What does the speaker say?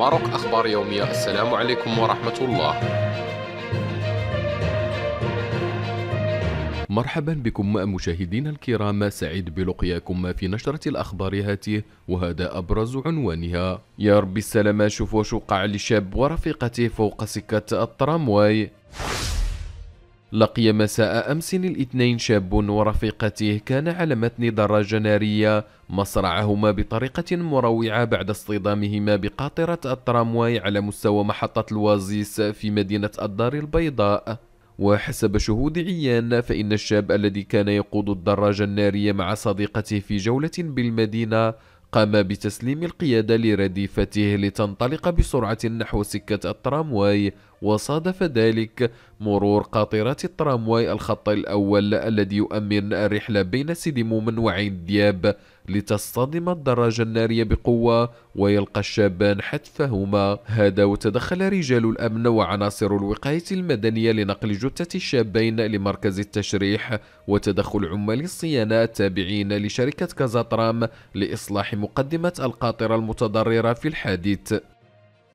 ماروك أخبار يومية السلام عليكم ورحمة الله مرحبا بكم مشاهدينا الكرام سعيد بلقياكم في نشرة الأخبار هاته وهذا أبرز عنوانها يا رب السلام شوفوا شقع لشاب ورفيقته فوق سكة الترامواي لقي مساء أمس الاثنين شاب ورفيقته كان على متن دراجة نارية مصرعهما بطريقة مروعة بعد اصطدامهما بقاطرة الترامواي على مستوى محطة الوازيس في مدينة الدار البيضاء وحسب شهود عيان فإن الشاب الذي كان يقود الدراجة النارية مع صديقته في جولة بالمدينة قام بتسليم القيادة لرديفته لتنطلق بسرعة نحو سكة الترامواي وصادف ذلك مرور قاطرات الترامواي الخط الأول الذي يؤمن الرحلة بين سيدي مومن وعين دياب لتصطدم الدراجة النارية بقوة ويلقى الشابان حتفهما هذا وتدخل رجال الأمن وعناصر الوقاية المدنية لنقل جثة الشابين لمركز التشريح وتدخل عمال الصيانة التابعين لشركة كازاترام لإصلاح مقدمة القاطرة المتضررة في الحادث